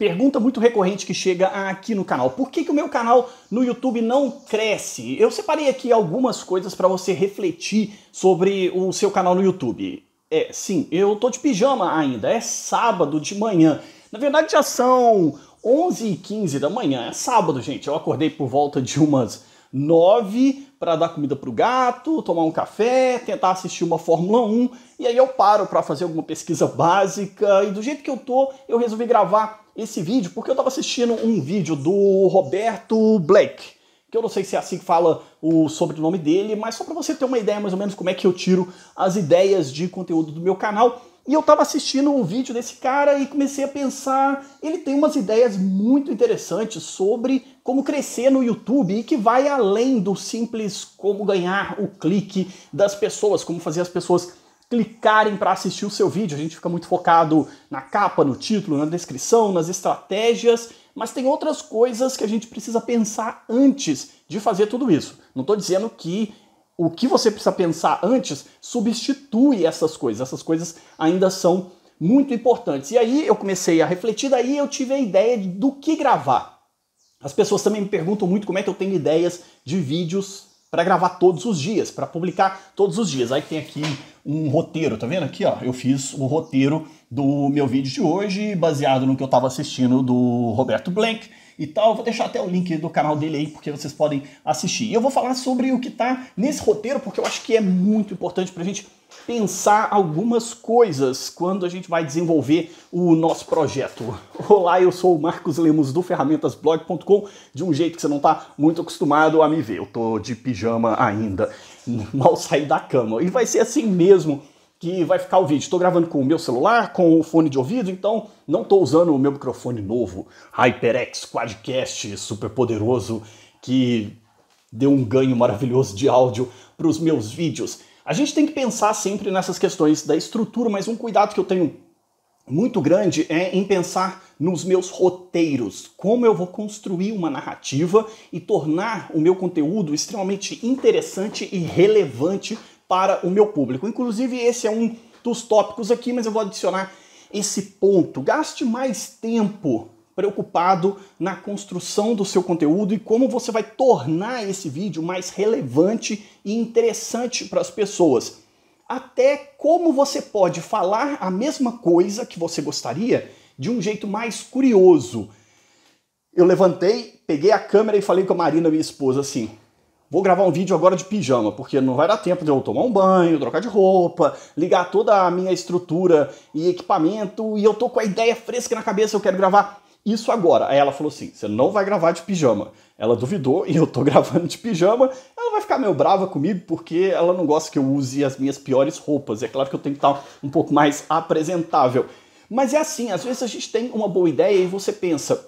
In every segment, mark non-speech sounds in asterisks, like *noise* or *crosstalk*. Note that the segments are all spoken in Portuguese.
Pergunta muito recorrente que chega aqui no canal. Por que, que o meu canal no YouTube não cresce? Eu separei aqui algumas coisas para você refletir sobre o seu canal no YouTube. É, sim, eu tô de pijama ainda. É sábado de manhã. Na verdade, já são 11 e 15 da manhã. É sábado, gente. Eu acordei por volta de umas 9 para dar comida pro gato, tomar um café, tentar assistir uma Fórmula 1 e aí eu paro para fazer alguma pesquisa básica. E do jeito que eu tô, eu resolvi gravar esse vídeo porque eu estava assistindo um vídeo do Roberto Blake, que eu não sei se é assim que fala o sobrenome dele, mas só para você ter uma ideia mais ou menos como é que eu tiro as ideias de conteúdo do meu canal. E eu estava assistindo um vídeo desse cara e comecei a pensar, ele tem umas ideias muito interessantes sobre como crescer no YouTube e que vai além do simples como ganhar o clique das pessoas, como fazer as pessoas clicarem para assistir o seu vídeo. A gente fica muito focado na capa, no título, na descrição, nas estratégias, mas tem outras coisas que a gente precisa pensar antes de fazer tudo isso. Não estou dizendo que o que você precisa pensar antes substitui essas coisas. Essas coisas ainda são muito importantes. E aí eu comecei a refletir, daí eu tive a ideia do que gravar. As pessoas também me perguntam muito como é que eu tenho ideias de vídeos para gravar todos os dias, para publicar todos os dias. Aí tem aqui um roteiro, tá vendo aqui, ó? Eu fiz o roteiro do meu vídeo de hoje, baseado no que eu estava assistindo do Roberto Blank e tal. vou deixar até o link do canal dele aí, porque vocês podem assistir. E eu vou falar sobre o que está nesse roteiro, porque eu acho que é muito importante para a gente pensar algumas coisas quando a gente vai desenvolver o nosso projeto. Olá, eu sou o Marcos Lemos do ferramentasblog.com, de um jeito que você não está muito acostumado a me ver. Eu tô de pijama ainda, *laughs* mal saí da cama. E vai ser assim mesmo que vai ficar o vídeo. Estou gravando com o meu celular, com o fone de ouvido, então não estou usando o meu microfone novo, HyperX Quadcast, super poderoso, que deu um ganho maravilhoso de áudio para os meus vídeos. A gente tem que pensar sempre nessas questões da estrutura, mas um cuidado que eu tenho muito grande é em pensar nos meus roteiros, como eu vou construir uma narrativa e tornar o meu conteúdo extremamente interessante e relevante para o meu público. Inclusive, esse é um dos tópicos aqui, mas eu vou adicionar esse ponto. Gaste mais tempo preocupado na construção do seu conteúdo e como você vai tornar esse vídeo mais relevante e interessante para as pessoas. Até como você pode falar a mesma coisa que você gostaria de um jeito mais curioso. Eu levantei, peguei a câmera e falei com a Marina, minha esposa, assim: vou gravar um vídeo agora de pijama, porque não vai dar tempo de eu tomar um banho, trocar de roupa, ligar toda a minha estrutura e equipamento, e eu tô com a ideia fresca na cabeça, eu quero gravar isso agora. Aí ela falou assim: você não vai gravar de pijama. Ela duvidou *laughs* e eu tô gravando de pijama. Ela vai ficar meio brava comigo porque ela não gosta que eu use as minhas piores roupas. É claro que eu tenho que estar um pouco mais apresentável. Mas é assim, às vezes a gente tem uma boa ideia e você pensa,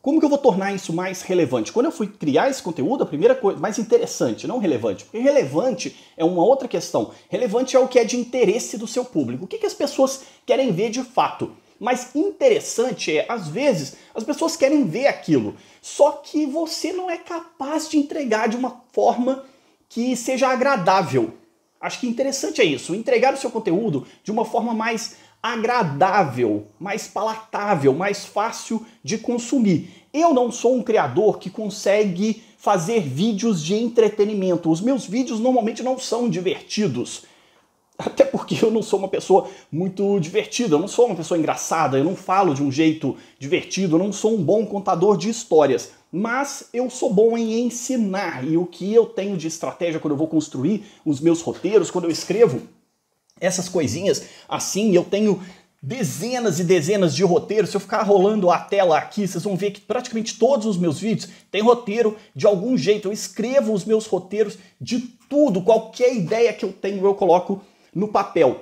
como que eu vou tornar isso mais relevante? Quando eu fui criar esse conteúdo, a primeira coisa, mais interessante, não relevante, porque relevante é uma outra questão. Relevante é o que é de interesse do seu público. O que, que as pessoas querem ver de fato? Mas interessante é, às vezes, as pessoas querem ver aquilo, só que você não é capaz de entregar de uma forma que seja agradável. Acho que interessante é isso, entregar o seu conteúdo de uma forma mais agradável, mais palatável, mais fácil de consumir. Eu não sou um criador que consegue fazer vídeos de entretenimento. Os meus vídeos normalmente não são divertidos. Até por eu não sou uma pessoa muito divertida, eu não sou uma pessoa engraçada, eu não falo de um jeito divertido, eu não sou um bom contador de histórias. Mas eu sou bom em ensinar e o que eu tenho de estratégia quando eu vou construir os meus roteiros, quando eu escrevo essas coisinhas assim, eu tenho dezenas e dezenas de roteiros. Se eu ficar rolando a tela aqui, vocês vão ver que praticamente todos os meus vídeos têm roteiro de algum jeito. Eu escrevo os meus roteiros de tudo, qualquer ideia que eu tenho, eu coloco no papel.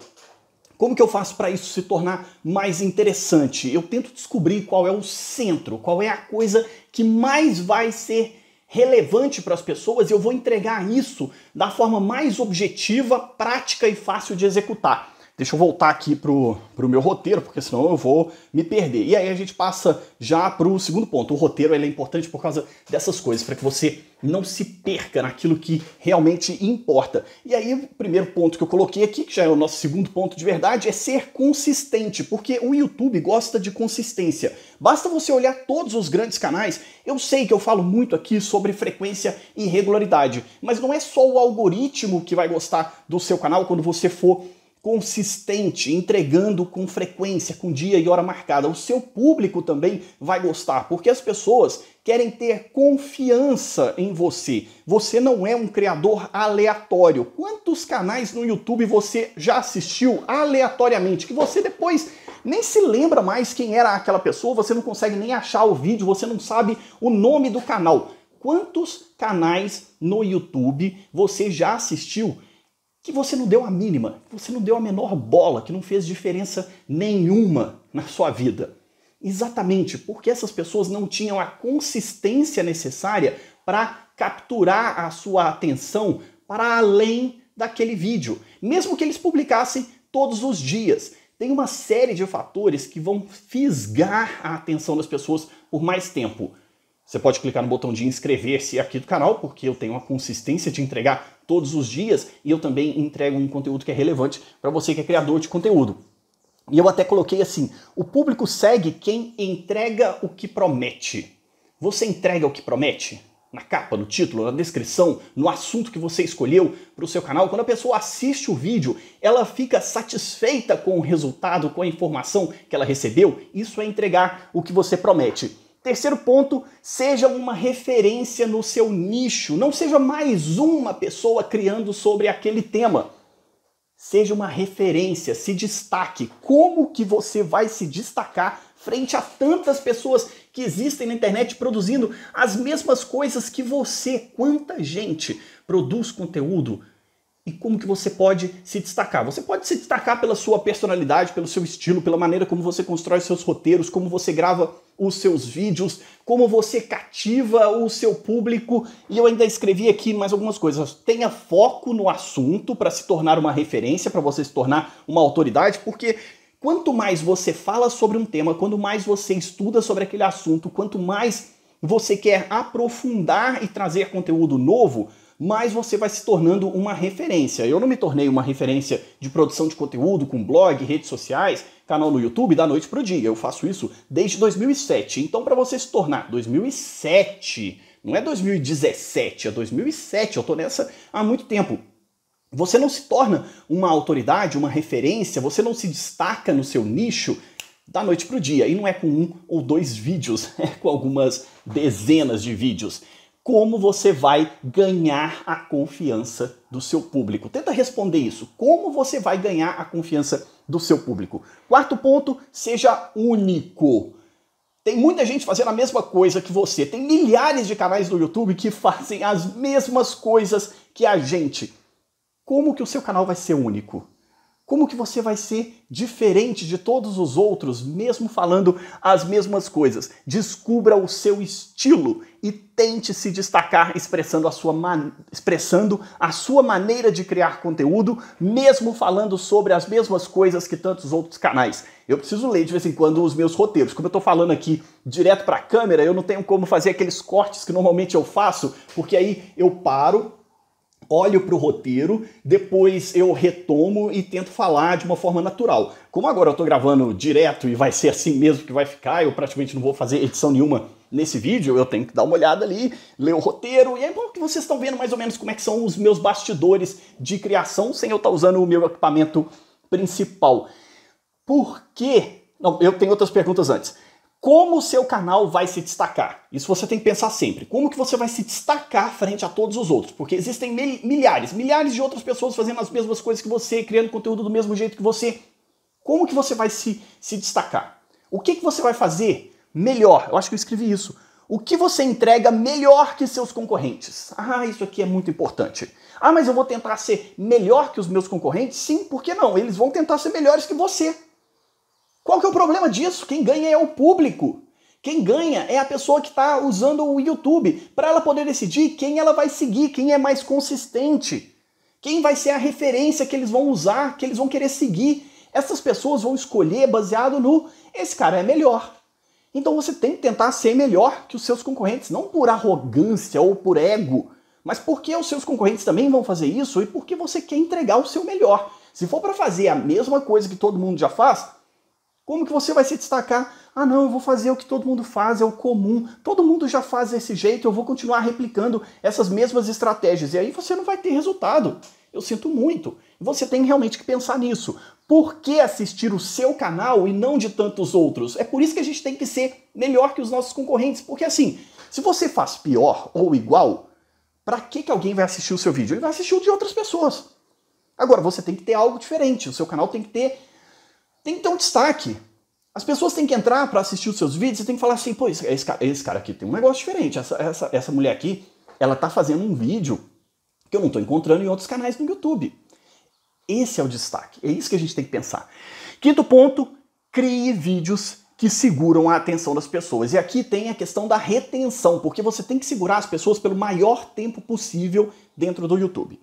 Como que eu faço para isso se tornar mais interessante? Eu tento descobrir qual é o centro, qual é a coisa que mais vai ser relevante para as pessoas e eu vou entregar isso da forma mais objetiva, prática e fácil de executar. Deixa eu voltar aqui para o meu roteiro, porque senão eu vou me perder. E aí a gente passa já para o segundo ponto. O roteiro é importante por causa dessas coisas, para que você não se perca naquilo que realmente importa. E aí o primeiro ponto que eu coloquei aqui, que já é o nosso segundo ponto de verdade, é ser consistente, porque o YouTube gosta de consistência. Basta você olhar todos os grandes canais. Eu sei que eu falo muito aqui sobre frequência e regularidade, mas não é só o algoritmo que vai gostar do seu canal quando você for consistente, entregando com frequência, com dia e hora marcada. O seu público também vai gostar, porque as pessoas querem ter confiança em você. Você não é um criador aleatório. Quantos canais no YouTube você já assistiu aleatoriamente que você depois nem se lembra mais quem era aquela pessoa, você não consegue nem achar o vídeo, você não sabe o nome do canal. Quantos canais no YouTube você já assistiu que você não deu a mínima, que você não deu a menor bola, que não fez diferença nenhuma na sua vida. Exatamente porque essas pessoas não tinham a consistência necessária para capturar a sua atenção para além daquele vídeo, mesmo que eles publicassem todos os dias. Tem uma série de fatores que vão fisgar a atenção das pessoas por mais tempo. Você pode clicar no botão de inscrever-se aqui do canal, porque eu tenho a consistência de entregar todos os dias e eu também entrego um conteúdo que é relevante para você que é criador de conteúdo. E eu até coloquei assim: o público segue quem entrega o que promete. Você entrega o que promete? Na capa, no título, na descrição, no assunto que você escolheu para o seu canal, quando a pessoa assiste o vídeo, ela fica satisfeita com o resultado, com a informação que ela recebeu. Isso é entregar o que você promete. Terceiro ponto, seja uma referência no seu nicho. Não seja mais uma pessoa criando sobre aquele tema. Seja uma referência, se destaque. Como que você vai se destacar frente a tantas pessoas que existem na internet produzindo as mesmas coisas que você? Quanta gente produz conteúdo e como que você pode se destacar. Você pode se destacar pela sua personalidade, pelo seu estilo, pela maneira como você constrói seus roteiros, como você grava os seus vídeos, como você cativa o seu público. E eu ainda escrevi aqui mais algumas coisas. Tenha foco no assunto para se tornar uma referência, para você se tornar uma autoridade, porque quanto mais você fala sobre um tema, quanto mais você estuda sobre aquele assunto, quanto mais você quer aprofundar e trazer conteúdo novo, mas você vai se tornando uma referência. Eu não me tornei uma referência de produção de conteúdo com blog, redes sociais, canal no YouTube da noite para o dia. Eu faço isso desde 2007. Então, para você se tornar 2007, não é 2017, é 2007, eu tô nessa há muito tempo. Você não se torna uma autoridade, uma referência, você não se destaca no seu nicho da noite para o dia. E não é com um ou dois vídeos, *laughs* é com algumas dezenas de vídeos como você vai ganhar a confiança do seu público. Tenta responder isso. Como você vai ganhar a confiança do seu público? Quarto ponto, seja único. Tem muita gente fazendo a mesma coisa que você. Tem milhares de canais do YouTube que fazem as mesmas coisas que a gente. Como que o seu canal vai ser único? Como que você vai ser diferente de todos os outros, mesmo falando as mesmas coisas? Descubra o seu estilo e tente se destacar expressando a sua, man... expressando a sua maneira de criar conteúdo, mesmo falando sobre as mesmas coisas que tantos outros canais. Eu preciso ler de vez em quando os meus roteiros. Como eu estou falando aqui direto para a câmera, eu não tenho como fazer aqueles cortes que normalmente eu faço, porque aí eu paro, olho para o roteiro, depois eu retomo e tento falar de uma forma natural. Como agora eu estou gravando direto e vai ser assim mesmo que vai ficar, eu praticamente não vou fazer edição nenhuma nesse vídeo, eu tenho que dar uma olhada ali, ler o roteiro, e é bom que vocês estão vendo mais ou menos como é que são os meus bastidores de criação sem eu estar tá usando o meu equipamento principal. Por quê? Não, eu tenho outras perguntas antes. Como o seu canal vai se destacar? Isso você tem que pensar sempre. Como que você vai se destacar frente a todos os outros? Porque existem milhares, milhares de outras pessoas fazendo as mesmas coisas que você, criando conteúdo do mesmo jeito que você. Como que você vai se, se destacar? O que, que você vai fazer melhor? Eu acho que eu escrevi isso. O que você entrega melhor que seus concorrentes? Ah, isso aqui é muito importante. Ah, mas eu vou tentar ser melhor que os meus concorrentes? Sim, por que não? Eles vão tentar ser melhores que você. Qual que é o problema disso? Quem ganha é o público. Quem ganha é a pessoa que está usando o YouTube para ela poder decidir quem ela vai seguir, quem é mais consistente, quem vai ser a referência que eles vão usar, que eles vão querer seguir. Essas pessoas vão escolher baseado no esse cara é melhor. Então você tem que tentar ser melhor que os seus concorrentes, não por arrogância ou por ego, mas porque os seus concorrentes também vão fazer isso e porque você quer entregar o seu melhor. Se for para fazer a mesma coisa que todo mundo já faz, como que você vai se destacar? Ah, não, eu vou fazer o que todo mundo faz, é o comum. Todo mundo já faz desse jeito, eu vou continuar replicando essas mesmas estratégias. E aí você não vai ter resultado. Eu sinto muito. Você tem realmente que pensar nisso. Por que assistir o seu canal e não de tantos outros? É por isso que a gente tem que ser melhor que os nossos concorrentes. Porque assim, se você faz pior ou igual, para que, que alguém vai assistir o seu vídeo? Ele vai assistir o de outras pessoas. Agora, você tem que ter algo diferente. O seu canal tem que ter tem que ter um destaque. As pessoas têm que entrar para assistir os seus vídeos e tem que falar assim, pô, esse, esse, cara, esse cara aqui tem um negócio diferente. Essa, essa, essa mulher aqui, ela tá fazendo um vídeo que eu não estou encontrando em outros canais no YouTube. Esse é o destaque. É isso que a gente tem que pensar. Quinto ponto, crie vídeos que seguram a atenção das pessoas. E aqui tem a questão da retenção, porque você tem que segurar as pessoas pelo maior tempo possível dentro do YouTube.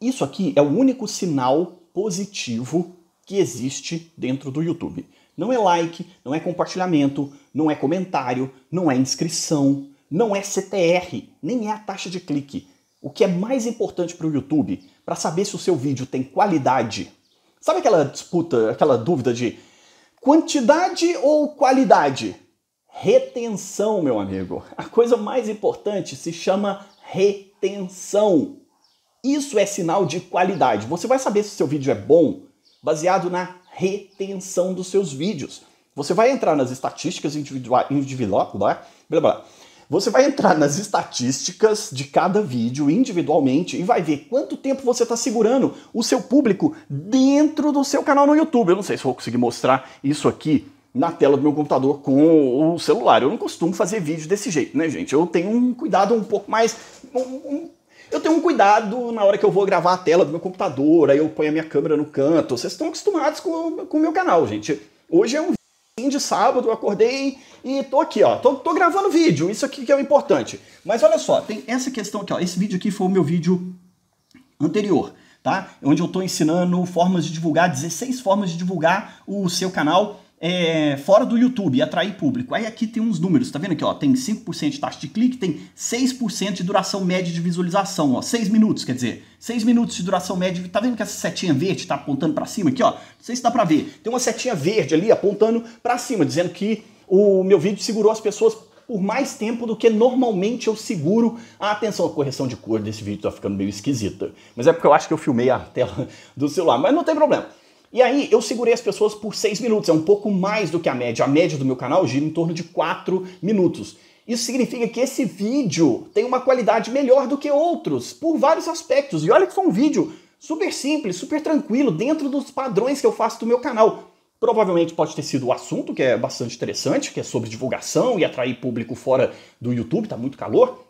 Isso aqui é o único sinal positivo que existe dentro do YouTube. Não é like, não é compartilhamento, não é comentário, não é inscrição, não é CTR, nem é a taxa de clique. O que é mais importante para o YouTube, para saber se o seu vídeo tem qualidade. Sabe aquela disputa, aquela dúvida de quantidade ou qualidade? Retenção, meu amigo. A coisa mais importante se chama retenção. Isso é sinal de qualidade. Você vai saber se o seu vídeo é bom baseado na retenção dos seus vídeos. Você vai entrar nas estatísticas individual, blá, blá. Você vai entrar nas estatísticas de cada vídeo individualmente e vai ver quanto tempo você está segurando o seu público dentro do seu canal no YouTube. Eu não sei se vou conseguir mostrar isso aqui na tela do meu computador com o celular. Eu não costumo fazer vídeo desse jeito, né, gente? Eu tenho um cuidado um pouco mais. Um, um eu tenho um cuidado na hora que eu vou gravar a tela do meu computador, aí eu ponho a minha câmera no canto. Vocês estão acostumados com, com o meu canal, gente. Hoje é um fim de sábado, eu acordei e tô aqui, ó. Tô, tô gravando vídeo, isso aqui que é o importante. Mas olha só, tem essa questão aqui, ó. Esse vídeo aqui foi o meu vídeo anterior tá? Onde eu estou ensinando formas de divulgar, 16 formas de divulgar o seu canal é, fora do YouTube e atrair público. Aí aqui tem uns números, tá vendo aqui, ó? Tem 5% de taxa de clique, tem 6% de duração média de visualização, ó. 6 minutos, quer dizer, 6 minutos de duração média. Tá vendo que essa setinha verde tá apontando para cima aqui, ó? Não sei se dá para ver. Tem uma setinha verde ali apontando para cima, dizendo que o meu vídeo segurou as pessoas por mais tempo do que normalmente eu seguro. Ah, atenção, a correção de cor desse vídeo tá ficando meio esquisita. Mas é porque eu acho que eu filmei a tela do celular, mas não tem problema. E aí eu segurei as pessoas por 6 minutos, é um pouco mais do que a média. A média do meu canal gira em torno de 4 minutos. Isso significa que esse vídeo tem uma qualidade melhor do que outros, por vários aspectos. E olha que foi um vídeo super simples, super tranquilo, dentro dos padrões que eu faço do meu canal. Provavelmente pode ter sido o assunto, que é bastante interessante, que é sobre divulgação e atrair público fora do YouTube, tá muito calor.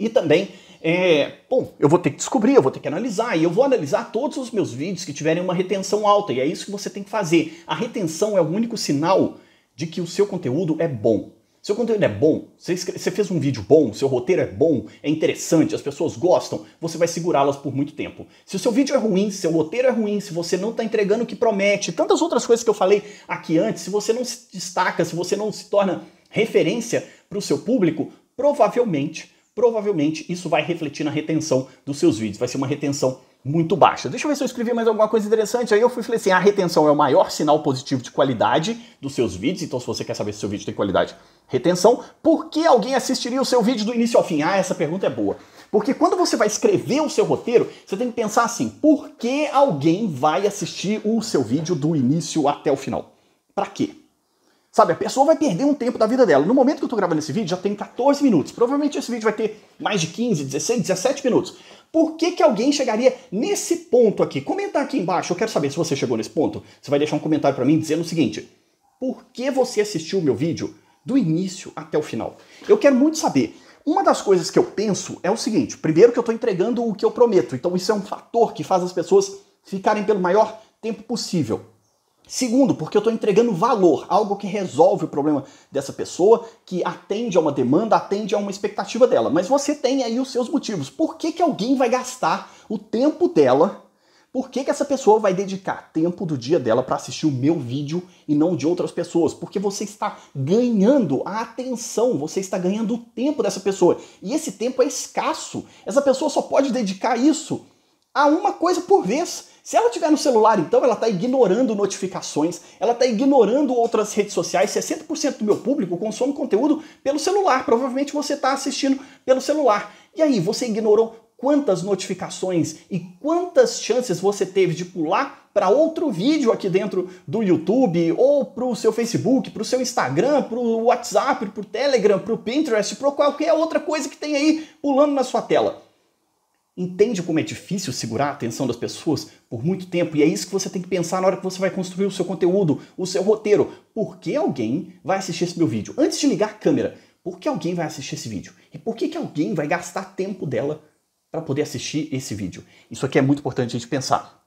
E também, é, bom, eu vou ter que descobrir, eu vou ter que analisar, e eu vou analisar todos os meus vídeos que tiverem uma retenção alta, e é isso que você tem que fazer. A retenção é o único sinal de que o seu conteúdo é bom. Seu conteúdo é bom, você, fez um vídeo bom, seu roteiro é bom, é interessante, as pessoas gostam, você vai segurá-las por muito tempo. Se o seu vídeo é ruim, se seu roteiro é ruim, se você não está entregando o que promete, tantas outras coisas que eu falei aqui antes, se você não se destaca, se você não se torna referência para o seu público, provavelmente provavelmente isso vai refletir na retenção dos seus vídeos, vai ser uma retenção muito baixa. Deixa eu ver se eu escrevi mais alguma coisa interessante. Aí eu fui falei assim: a retenção é o maior sinal positivo de qualidade dos seus vídeos. Então, se você quer saber se seu vídeo tem qualidade, retenção. Por que alguém assistiria o seu vídeo do início ao fim? Ah, essa pergunta é boa. Porque quando você vai escrever o seu roteiro, você tem que pensar assim: por que alguém vai assistir o seu vídeo do início até o final? Para quê? Sabe, a pessoa vai perder um tempo da vida dela. No momento que eu tô gravando esse vídeo, já tem 14 minutos. Provavelmente esse vídeo vai ter mais de 15, 16, 17 minutos. Por que, que alguém chegaria nesse ponto aqui? Comentar aqui embaixo, eu quero saber se você chegou nesse ponto. Você vai deixar um comentário para mim dizendo o seguinte: por que você assistiu o meu vídeo do início até o final? Eu quero muito saber. Uma das coisas que eu penso é o seguinte: primeiro, que eu estou entregando o que eu prometo, então isso é um fator que faz as pessoas ficarem pelo maior tempo possível. Segundo, porque eu estou entregando valor, algo que resolve o problema dessa pessoa, que atende a uma demanda, atende a uma expectativa dela. Mas você tem aí os seus motivos. Por que, que alguém vai gastar o tempo dela? Por que, que essa pessoa vai dedicar tempo do dia dela para assistir o meu vídeo e não de outras pessoas? Porque você está ganhando a atenção, você está ganhando o tempo dessa pessoa. E esse tempo é escasso. Essa pessoa só pode dedicar isso a uma coisa por vez. Se ela tiver no celular, então, ela está ignorando notificações, ela está ignorando outras redes sociais. 60% do meu público consome conteúdo pelo celular. Provavelmente você está assistindo pelo celular. E aí, você ignorou quantas notificações e quantas chances você teve de pular para outro vídeo aqui dentro do YouTube, ou para o seu Facebook, para o seu Instagram, para o WhatsApp, para o Telegram, para o Pinterest, para qualquer outra coisa que tem aí pulando na sua tela. Entende como é difícil segurar a atenção das pessoas por muito tempo? E é isso que você tem que pensar na hora que você vai construir o seu conteúdo, o seu roteiro. Por que alguém vai assistir esse meu vídeo? Antes de ligar a câmera, por que alguém vai assistir esse vídeo? E por que, que alguém vai gastar tempo dela para poder assistir esse vídeo? Isso aqui é muito importante a gente pensar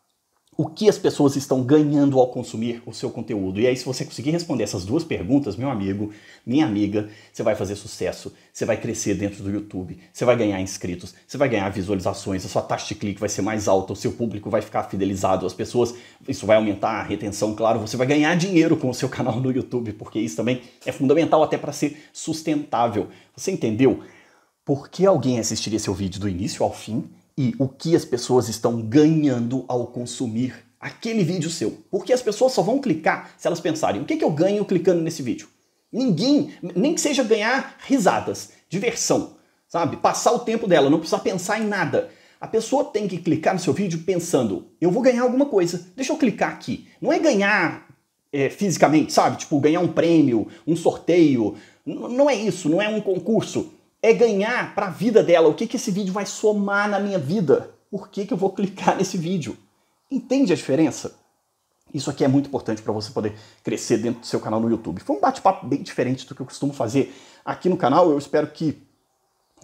o que as pessoas estão ganhando ao consumir o seu conteúdo. E aí, se você conseguir responder essas duas perguntas, meu amigo, minha amiga, você vai fazer sucesso, você vai crescer dentro do YouTube, você vai ganhar inscritos, você vai ganhar visualizações, a sua taxa de clique vai ser mais alta, o seu público vai ficar fidelizado, as pessoas, isso vai aumentar a retenção, claro, você vai ganhar dinheiro com o seu *laughs* canal no YouTube, porque isso também é fundamental até para ser sustentável. Você entendeu? Por que alguém assistiria seu vídeo do início ao fim e o que as pessoas estão ganhando ao consumir aquele vídeo seu. Porque as pessoas só vão clicar se elas pensarem: o que, que eu ganho clicando nesse vídeo? Ninguém, nem que seja ganhar risadas, diversão, sabe? Passar o tempo dela, não precisar pensar em nada. A pessoa tem que clicar no seu vídeo pensando: eu vou ganhar alguma coisa, deixa eu clicar aqui. Não é ganhar é, fisicamente, sabe? Tipo, ganhar um prêmio, um sorteio. N não é isso, não é um concurso é ganhar para a vida dela. O que, que esse vídeo vai somar na minha vida? Por que, que eu vou clicar nesse vídeo? Entende a diferença? Isso aqui é muito importante para você poder crescer dentro do seu canal no YouTube. Foi um bate-papo bem diferente do que eu costumo fazer aqui no canal. Eu espero que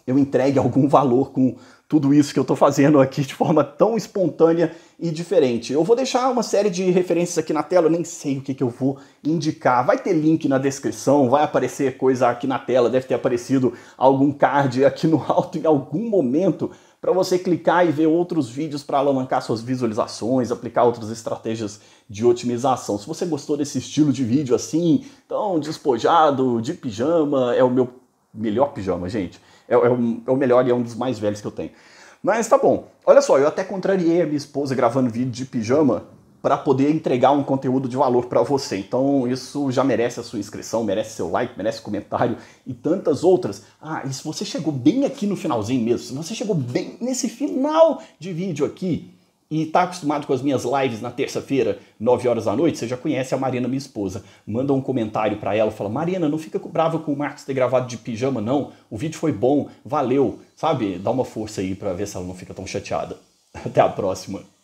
eu entregue algum valor com tudo isso que eu estou fazendo aqui de forma tão espontânea e diferente. Eu vou deixar uma série de referências aqui na tela, eu nem sei o que, que eu vou indicar. Vai ter link na descrição, vai aparecer coisa aqui na tela, deve ter aparecido algum card aqui no alto em algum momento para você clicar e ver outros vídeos para alavancar suas visualizações, aplicar outras estratégias de otimização. Se você gostou desse estilo de vídeo assim, tão despojado, de pijama, é o meu melhor pijama, gente é, é, o, é o melhor e é um dos mais velhos que eu tenho. Mas tá bom. Olha só, eu até contrariei a minha esposa gravando vídeo de pijama para poder entregar um conteúdo de valor para você. Então, isso já merece a sua inscrição, merece seu like, merece comentário e tantas outras. Ah, e se você chegou bem aqui no finalzinho mesmo, se você chegou bem nesse final de vídeo aqui, e está acostumado com as minhas lives na terça-feira, 9 horas da noite, você já conhece a Marina, minha esposa. Manda um comentário para ela, fala: "Marina, não fica brava com o Marcos ter gravado de pijama não. O vídeo foi bom, valeu". Sabe? Dá uma força aí para ver se ela não fica tão chateada. Até a próxima.